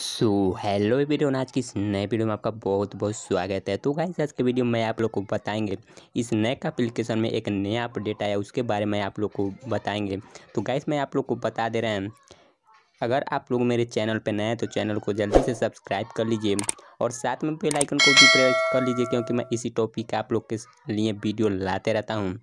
so hello video आज की इस नए वीडियो में आपका बहुत बहुत स्वागत है तो गाइस आज के वीडियो में आप लोग को बताएंगे इस नए एप्लीकेशन में एक नया अपडेट आया उसके बारे में आप लोग को बताएंगे तो गाइस मैं आप लोग को बता दे रहे हैं अगर आप लोग मेरे चैनल पर नए हैं तो चैनल को जल्दी से सब्सक्राइब कर लीजिए और साथ में बेलाइकन को भी प्रेस कर लीजिए क्योंकि मैं इसी टॉपिक का आप लोग के लिए वीडियो लाते रहता हूँ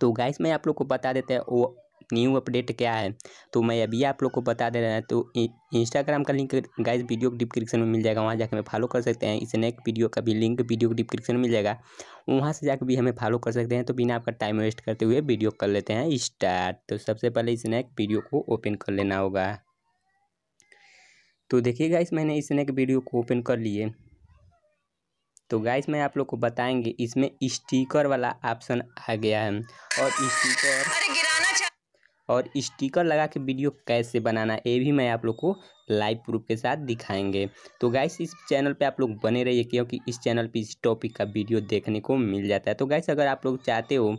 तो गाइस मैं आप लोग को बता देते हैं वो न्यू अपडेट क्या है तो मैं अभी आप लोग को बता दे रहा है तो इंस्टाग्राम का लिंक गाइस वीडियो डिस्क्रिप्शन में मिल जाएगा वहाँ जाकर हमें फॉलो कर सकते हैं इस नेक्स्ट वीडियो का भी लिंक वीडियो डिस्क्रिप्शन में मिल जाएगा वहाँ से जाकर भी हमें फॉलो कर सकते हैं तो बिना आपका टाइम वेस्ट करते हुए वीडियो कर लेते हैं स्टार्ट तो सबसे पहले इस नेक्स्ट वीडियो को ओपन कर लेना होगा तो देखिए गाइस मैंने इस नेक वीडियो को ओपन कर लिए तो गाइस मैं आप लोग को बताएंगे इसमें स्टिकर वाला ऑप्शन आ गया है और स्टिकर और स्टिकर लगा के वीडियो कैसे बनाना ये भी मैं आप लोग को लाइव प्रूफ के साथ दिखाएंगे तो गाइस इस चैनल पे आप लोग बने रहिए क्योंकि इस चैनल पे इस टॉपिक का वीडियो देखने को मिल जाता है तो गाइस अगर आप लोग चाहते हो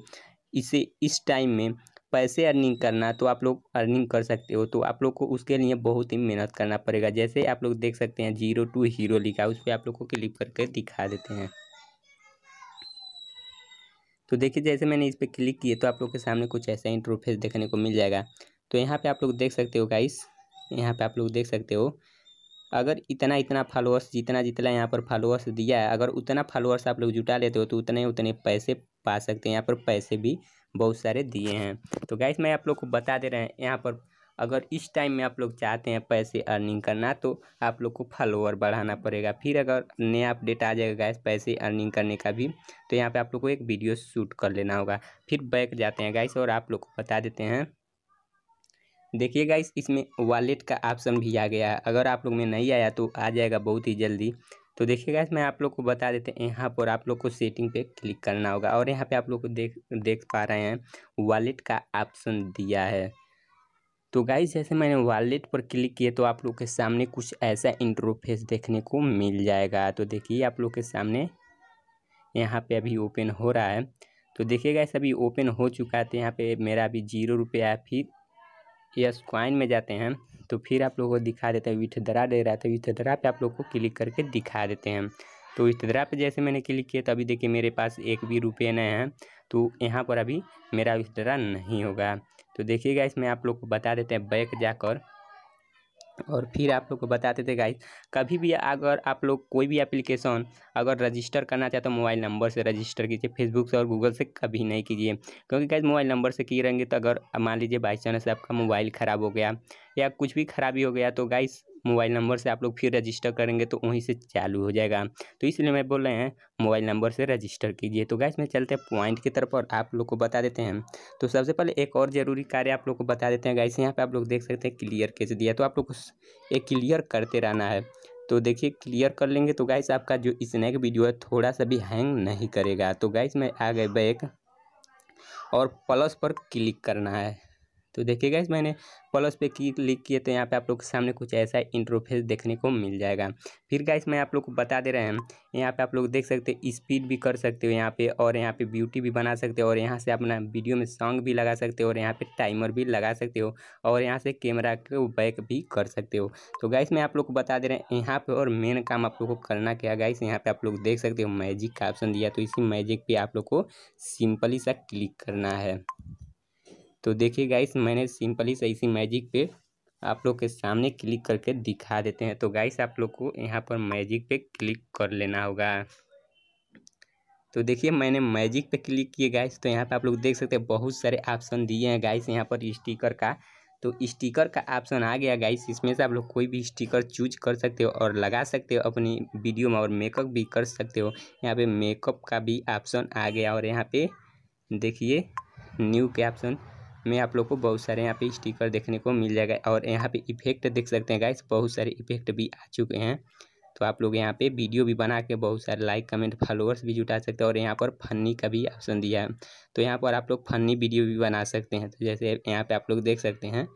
इसे इस टाइम में पैसे अर्निंग करना तो आप लोग अर्निंग कर सकते हो तो आप लोग को उसके लिए बहुत ही मेहनत करना पड़ेगा जैसे आप लोग देख सकते हैं जीरो टू हीरो लिखा उस पर आप लोग को क्लिक करके दिखा देते हैं तो देखिए जैसे मैंने इस पर क्लिक किए तो आप लोग के सामने कुछ ऐसा इंटरफेस देखने को मिल जाएगा तो यहाँ पे आप लोग देख सकते हो गाइस यहाँ पे आप लोग देख सकते हो अगर इतना इतना फॉलोअर्स जितना जितना यहाँ पर फॉलोअर्स दिया है अगर उतना फॉलोअर्स आप लोग जुटा लेते हो तो उतने उतने पैसे पा सकते हैं यहाँ पर पैसे भी बहुत सारे दिए हैं तो गाइस मैं आप लोग को बता दे रहे हैं यहाँ पर अगर इस टाइम में आप लोग चाहते हैं पैसे अर्निंग करना तो आप लोग को फॉलोअर बढ़ाना पड़ेगा फिर अगर नया अपडेट आ जाएगा गैस पैसे अर्निंग करने का भी तो यहाँ पे आप लोग को एक वीडियो शूट कर लेना होगा फिर बैक जाते हैं गैस और आप लोग को बता देते हैं देखिए गाइस इसमें वॉलेट का ऑप्शन भी आ गया है अगर आप लोग में नहीं आया तो आ जाएगा बहुत ही जल्दी तो देखिए गाइस मैं आप लोग को बता देते हैं यहाँ पर आप लोग को सेटिंग पे क्लिक करना होगा और यहाँ पे आप लोग को देख देख पा रहे हैं वॉलेट का ऑप्शन दिया है तो गाइज जैसे मैंने वॉलेट पर क्लिक किए तो आप लोग के सामने कुछ ऐसा इंटरफेस देखने को मिल जाएगा तो देखिए आप लोग के सामने यहाँ पे अभी ओपन हो रहा है तो देखिए गाइस अभी ओपन हो चुका है तो यहाँ पे मेरा अभी जीरो रुपया है फिर यस क्वाइन में जाते हैं तो फिर आप लोगों को दिखा देते हैं विथड्रा दे रहा है तो विथड्रा पे आप लोग को क्लिक करके दिखा देते हैं तो विथड्रा पे जैसे मैंने क्लिक किया तो अभी देखिए मेरे पास एक भी रुपये नहीं है तो यहाँ पर अभी मेरा विथड्रा नहीं होगा तो देखिए गाइस मैं आप लोग को बता देते हैं बैक जाकर और फिर आप लोग को देते हैं गाइस कभी भी अगर आप लोग कोई भी एप्लीकेशन अगर रजिस्टर करना चाहते हो मोबाइल नंबर से रजिस्टर कीजिए फेसबुक से और गूगल से कभी नहीं कीजिए क्योंकि गाइस मोबाइल नंबर से की रहेंगे तो अगर मान लीजिए बाई चांस आपका मोबाइल ख़राब हो गया या कुछ भी खराबी हो गया तो गाइस मोबाइल नंबर से आप लोग फिर रजिस्टर करेंगे तो वहीं से चालू हो जाएगा तो इसलिए मैं बोल रहे हैं मोबाइल नंबर से रजिस्टर कीजिए तो गैस में चलते हैं पॉइंट की तरफ और आप लोग को बता देते हैं तो सबसे पहले एक और ज़रूरी कार्य आप लोग को बता देते हैं गैस यहाँ पर आप लोग देख सकते हैं क्लियर कैसे दिया तो आप लोग को क्लियर करते रहना है तो देखिए क्लियर कर लेंगे तो गाइस आपका जो स्नैक वीडियो है थोड़ा सा भी हैंग नहीं करेगा तो गाइस मैं आ गए बैक और प्लस पर क्लिक करना है तो देखिए गाइज मैंने प्लस पे की क्लिक किए तो यहाँ पे आप लोग के सामने कुछ ऐसा इंटरफेस देखने को मिल जाएगा फिर गाइज मैं आप लोग को बता दे रहे हैं यहाँ पे आप लोग देख सकते हो स्पीड भी कर सकते हो यहाँ पे और यहाँ पे ब्यूटी भी बना सकते हो और यहाँ से अपना वीडियो में सॉन्ग भी लगा सकते हो और यहाँ पे टाइमर भी लगा सकते हो और यहाँ से कैमरा को बैक भी कर सकते हो तो गाइस मैं आप लोग को बता दे रहे हैं यहाँ पे और मेन काम आप लोग को करना क्या गाइस यहाँ पे आप लोग देख सकते हो मैजिक का ऑप्शन दिया तो इसी मैजिक पर आप लोग को सिंपली सा क्लिक करना है तो देखिए गाइस मैंने सिंपली से इसी मैजिक पे आप लोग के सामने क्लिक करके दिखा देते हैं तो गाइस आप लोग को यहाँ पर मैजिक पे क्लिक कर लेना होगा तो देखिए मैंने मैजिक पे क्लिक किए गाइस तो यहाँ पे आप लोग देख सकते हैं बहुत सारे ऑप्शन दिए हैं गाइस यहाँ पर स्टिकर का तो स्टिकर का ऑप्शन आ गया गाइस इसमें से आप लोग कोई भी स्टिकर चूज कर सकते हो और लगा सकते हो अपनी वीडियो में और मेकअप भी कर सकते हो यहाँ पे मेकअप का भी ऑप्शन आ गया और यहाँ पे देखिए न्यू के ऑप्शन में आप लोग को बहुत सारे यहाँ पे स्टिकर देखने को मिल जाएगा और यहाँ पे इफेक्ट देख सकते हैं गाइस बहुत सारे इफेक्ट भी आ चुके हैं तो आप लोग यहाँ पे वीडियो भी बना के बहुत सारे लाइक कमेंट फॉलोअर्स भी जुटा सकते हैं और यहाँ पर फनी का भी ऑप्शन दिया है तो यहाँ पर आप लोग फनी वीडियो भी बना सकते हैं तो जैसे यहाँ पर आप लोग देख सकते हैं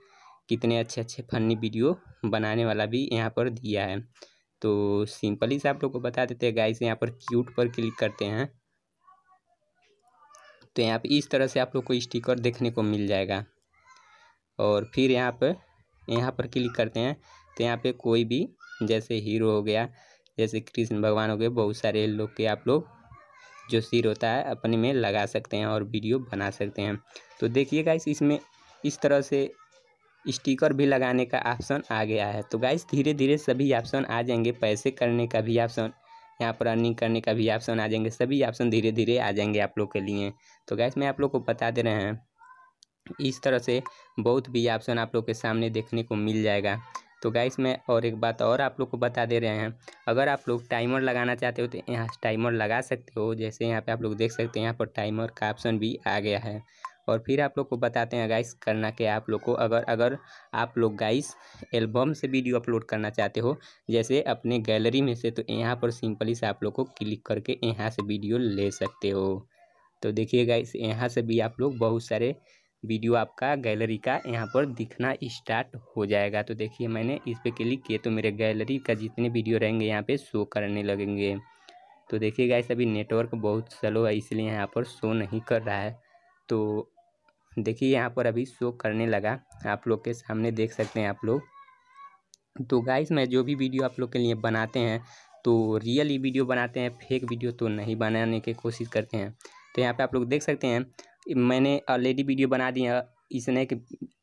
कितने अच्छे अच्छे फनी वीडियो बनाने वाला भी यहाँ पर दिया है तो सिंपली से आप लोग को बता देते हैं गाइस यहाँ पर क्यूट पर क्लिक करते हैं तो यहाँ पे इस तरह से आप लोग को स्टिकर देखने को मिल जाएगा और फिर यहाँ पर यहाँ पर क्लिक करते हैं तो यहाँ पे कोई भी जैसे हीरो हो गया जैसे कृष्ण भगवान हो गए बहुत सारे लोग के आप लोग जो सिर होता है अपने में लगा सकते हैं और वीडियो बना सकते हैं तो देखिए गाइस इसमें इस तरह से स्टिकर भी लगाने का ऑप्शन आ गया है तो गाइस धीरे धीरे सभी ऑप्शन आ जाएंगे पैसे करने का भी ऑप्शन यहाँ पर अर्निंग करने का भी ऑप्शन आ जाएंगे सभी ऑप्शन धीरे धीरे आ जाएंगे आप लोग के लिए तो गैस मैं आप लोग को बता दे रहे हैं इस तरह से बहुत भी ऑप्शन आप लोग के सामने देखने को मिल जाएगा तो गैस मैं और एक बात और आप लोग को बता दे रहे हैं अगर आप लोग टाइमर लगाना चाहते हो तो यहाँ टाइमर लगा सकते हो जैसे यहाँ पे आप लोग देख सकते हैं यहाँ पर टाइमर का ऑप्शन भी आ गया है और फिर आप लोग को बताते हैं गाइस करना क्या आप लोग को अगर अगर आप लोग गाइस एल्बम से वीडियो अपलोड करना चाहते हो जैसे अपने गैलरी में से तो यहाँ पर सिंपली से आप लोग को क्लिक करके यहाँ से वीडियो ले सकते हो तो देखिए गाइस यहाँ से भी आप लोग बहुत सारे वीडियो आपका गैलरी का यहाँ पर दिखना स्टार्ट हो जाएगा तो देखिए मैंने इस पर क्लिक किए तो मेरे गैलरी का जितने वीडियो रहेंगे यहाँ पे शो करने लगेंगे तो देखिए गाइस अभी नेटवर्क बहुत स्लो है इसलिए यहाँ पर शो नहीं कर रहा है तो देखिए यहाँ पर अभी शो करने लगा आप लोग के सामने देख सकते हैं आप लोग तो गाइस मैं जो भी वीडियो आप लोग के लिए बनाते हैं तो रियल ही वीडियो बनाते हैं फेक वीडियो तो नहीं बनाने की कोशिश करते हैं तो यहाँ पे आप लोग देख सकते हैं मैंने ऑलरेडी वीडियो बना दिया इसने कि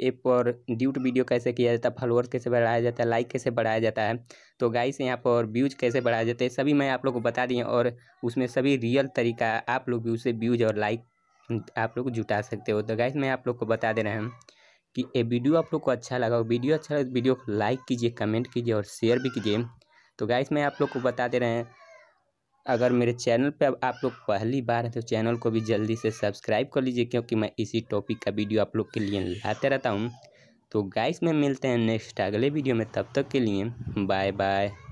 ऐप और ड्यूट वीडियो कैसे किया जाता है फॉलोअर्स कैसे बढ़ाया जाता है लाइक कैसे बढ़ाया जाता है तो गाइस यहाँ पर व्यूज कैसे बढ़ाया जाता है सभी मैं आप लोग को बता दिए और उसमें सभी रियल तरीका आप लोग भी उसे व्यूज और लाइक आप लोग जुटा सकते हो तो गाइज मैं आप लोग को बता दे रहा हूँ कि ये वीडियो आप लोग को अच्छा लगा वीडियो अच्छा लगा वीडियो को लाइक कीजिए कमेंट कीजिए और शेयर भी कीजिए तो गाइज मैं आप लोग को बता दे रहे हैं अगर मेरे चैनल पे आप लोग पहली बार हैं तो चैनल को भी जल्दी से सब्सक्राइब कर लीजिए क्योंकि मैं इसी टॉपिक का वीडियो आप लोग के लिए लाते रहता हूँ तो गाइस में मिलते हैं नेक्स्ट अगले वीडियो में तब तक के लिए बाय बाय